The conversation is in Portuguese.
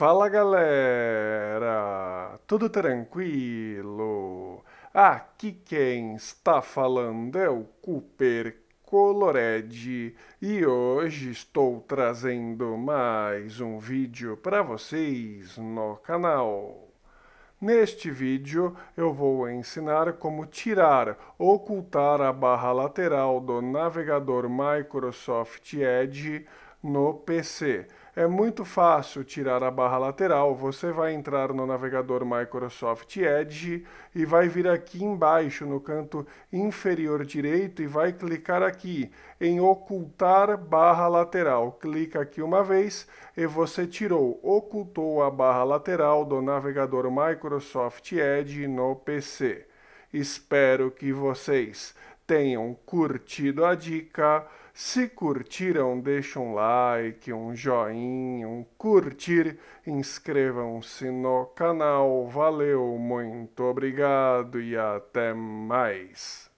Fala galera, tudo tranquilo? Ah, aqui quem está falando é o Cooper Colored e hoje estou trazendo mais um vídeo para vocês no canal. Neste vídeo eu vou ensinar como tirar, ocultar a barra lateral do navegador Microsoft Edge no PC. É muito fácil tirar a barra lateral, você vai entrar no navegador Microsoft Edge e vai vir aqui embaixo no canto inferior direito e vai clicar aqui em ocultar barra lateral. Clica aqui uma vez e você tirou, ocultou a barra lateral do navegador Microsoft Edge no PC. Espero que vocês tenham curtido a dica. Se curtiram, deixem um like, um joinha, um curtir, inscrevam-se no canal. Valeu, muito obrigado e até mais.